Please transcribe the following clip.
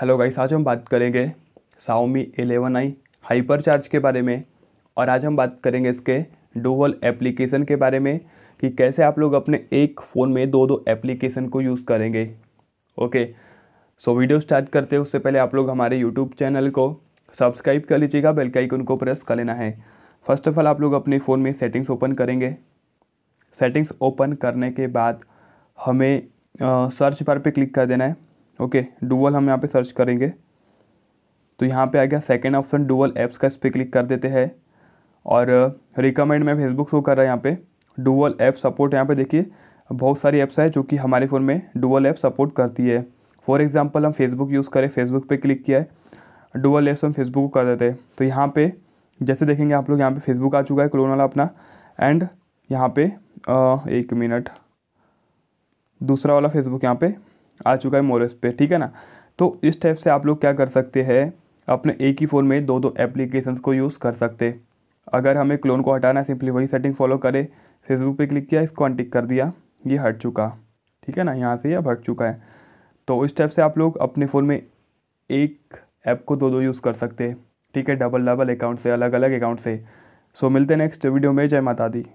hello guys आज हम बात करेंगे Xiaomi 11i हाइपर चार्ज के बारे में और आज हम बात करेंगे इसके डोवल एप्लीकेशन के बारे में कि कैसे आप लोग अपने एक फ़ोन में दो दो एप्लीकेशन को यूज़ करेंगे ओके सो वीडियो स्टार्ट करते हैं उससे पहले आप लोग हमारे यूट्यूब चैनल को सब्सक्राइब कर लीजिएगा बेल का आइकन को प्रेस कर लेना है फर्स्ट ऑफ ऑल आप लोग अपने फ़ोन में सेटिंग्स ओपन करेंगे सेटिंग्स ओपन करने के बाद हमें सर्च बार पे क्लिक कर देना है ओके डुअल हम यहाँ पे सर्च करेंगे तो यहाँ पे आ गया सेकेंड ऑप्शन डुअल ऐप्स का इस पर क्लिक कर देते हैं और रिकमेंड में फेसबुक शो कर रहा है यहाँ पे डुअल ऐप सपोर्ट यहाँ पे देखिए बहुत सारी ऐप्स है जो कि हमारे फ़ोन में डुअल ऐप सपोर्ट करती है फॉर एग्ज़ाम्पल हम फेसबुक यूज़ करें फेसबुक पे क्लिक किया है डुअल ऐप्स हम फेसबुक को कर देते हैं तो यहाँ पे जैसे देखेंगे आप लोग यहाँ पे फेसबुक आ चुका है क्लोन वाला अपना एंड यहाँ पे आ, uh, एक मिनट दूसरा वाला फेसबुक यहाँ पे आ चुका है मोरस पे ठीक है ना तो इस टाइप से आप लोग क्या कर सकते हैं अपने एक ही फ़ोन में दो दो एप्लीकेशंस को यूज़ कर सकते अगर हमें क्लोन को हटाना है सिंपली वही सेटिंग फॉलो करें फेसबुक पे क्लिक किया इसको अनटिक कर दिया ये हट चुका ठीक है ना यहाँ से ये अब हट चुका है तो इस टाइप से आप लोग अपने फ़ोन में एक ऐप को दो दो यूज़ कर सकते ठीक है डबल डबल अकाउंट से अलग अलग अकाउंट से सो मिलते हैं नेक्स्ट वीडियो में जय माता दी